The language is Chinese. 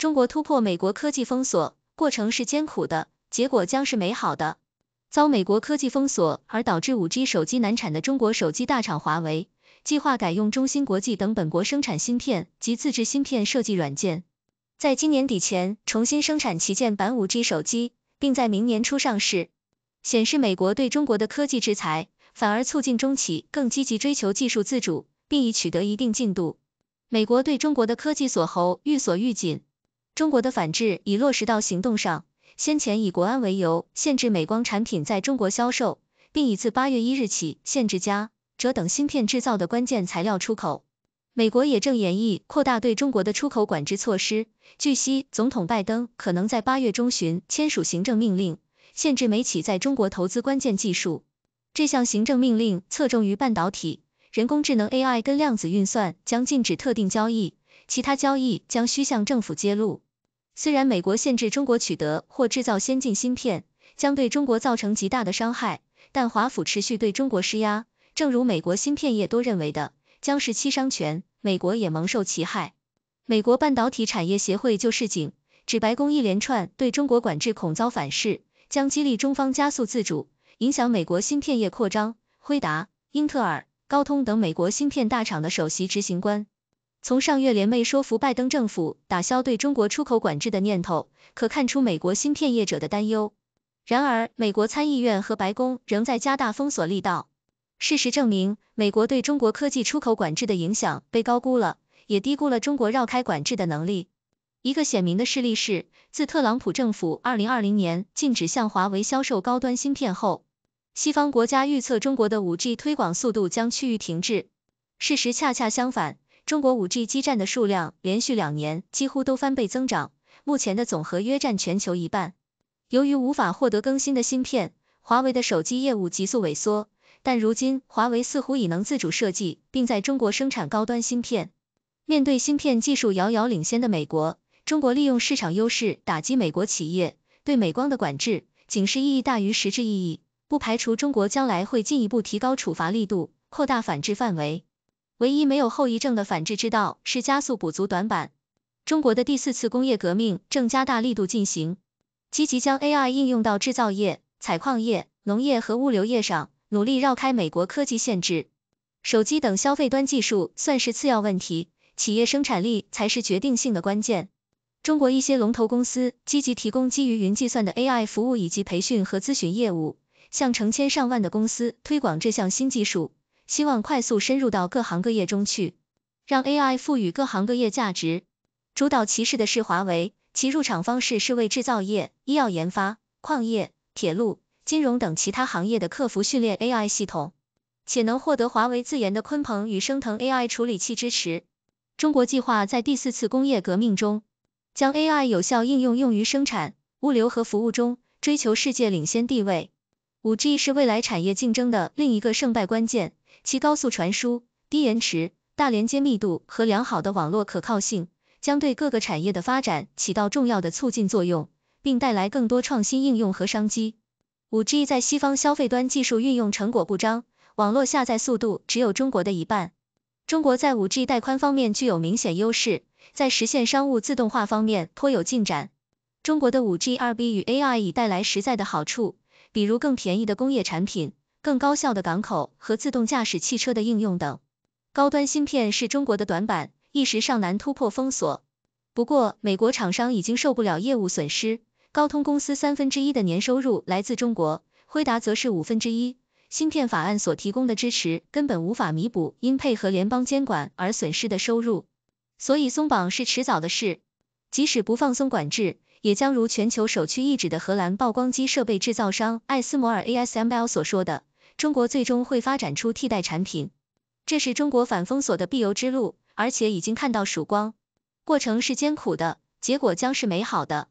中国突破美国科技封锁过程是艰苦的，结果将是美好的。遭美国科技封锁而导致五 G 手机难产的中国手机大厂华为，计划改用中芯国际等本国生产芯片及自制芯片设计软件，在今年底前重新生产旗舰版五 G 手机，并在明年初上市。显示美国对中国的科技制裁，反而促进中企更积极追求技术自主，并已取得一定进度。美国对中国的科技锁喉愈锁愈紧。中国的反制已落实到行动上，先前以国安为由限制美光产品在中国销售，并已自八月一日起限制加折等芯片制造的关键材料出口。美国也正演绎扩大对中国的出口管制措施。据悉，总统拜登可能在八月中旬签署行政命令，限制美企在中国投资关键技术。这项行政命令侧重于半导体、人工智能 AI 跟量子运算，将禁止特定交易，其他交易将需向政府揭露。虽然美国限制中国取得或制造先进芯片，将对中国造成极大的伤害，但华府持续对中国施压，正如美国芯片业多认为的，将是七伤拳，美国也蒙受其害。美国半导体产业协会就示警，指白宫一连串对中国管制恐遭反噬，将激励中方加速自主，影响美国芯片业扩张。辉达、英特尔、高通等美国芯片大厂的首席执行官。从上月联袂说服拜登政府打消对中国出口管制的念头，可看出美国芯片业者的担忧。然而，美国参议院和白宫仍在加大封锁力道。事实证明，美国对中国科技出口管制的影响被高估了，也低估了中国绕开管制的能力。一个显明的事例是，自特朗普政府二零二零年禁止向华为销售高端芯片后，西方国家预测中国的五 G 推广速度将趋于停滞。事实恰恰相反。中国五 G 基站的数量连续两年几乎都翻倍增长，目前的总和约占全球一半。由于无法获得更新的芯片，华为的手机业务急速萎缩。但如今，华为似乎已能自主设计并在中国生产高端芯片。面对芯片技术遥遥领先的美国，中国利用市场优势打击美国企业，对美光的管制警示意义大于实质意义，不排除中国将来会进一步提高处罚力度，扩大反制范围。唯一没有后遗症的反制之道是加速补足短板。中国的第四次工业革命正加大力度进行，积极将 AI 应用到制造业、采矿业、农业和物流业上，努力绕开美国科技限制。手机等消费端技术算是次要问题，企业生产力才是决定性的关键。中国一些龙头公司积极提供基于云计算的 AI 服务以及培训和咨询业务，向成千上万的公司推广这项新技术。希望快速深入到各行各业中去，让 AI 赋予各行各业价值。主导其势的是华为，其入场方式是为制造业、医药研发、矿业、铁路、金融等其他行业的客服训练 AI 系统，且能获得华为自研的鲲鹏与升腾 AI 处理器支持。中国计划在第四次工业革命中，将 AI 有效应用用于生产、物流和服务中，追求世界领先地位。五 G 是未来产业竞争的另一个胜败关键。其高速传输、低延迟、大连接密度和良好的网络可靠性，将对各个产业的发展起到重要的促进作用，并带来更多创新应用和商机。五 G 在西方消费端技术运用成果不彰，网络下载速度只有中国的一半。中国在五 G 带宽方面具有明显优势，在实现商务自动化方面颇有进展。中国的五 G R B 与 A I 已带来实在的好处，比如更便宜的工业产品。更高效的港口和自动驾驶汽车的应用等，高端芯片是中国的短板，一时尚难突破封锁。不过，美国厂商已经受不了业务损失，高通公司三分之一的年收入来自中国，辉达则是五分之一。芯片法案所提供的支持根本无法弥补因配合联邦监管而损失的收入，所以松绑是迟早的事。即使不放松管制，也将如全球首屈一指的荷兰曝光机设备制造商艾斯摩尔 （ASML） 所说的。中国最终会发展出替代产品，这是中国反封锁的必由之路，而且已经看到曙光。过程是艰苦的，结果将是美好的。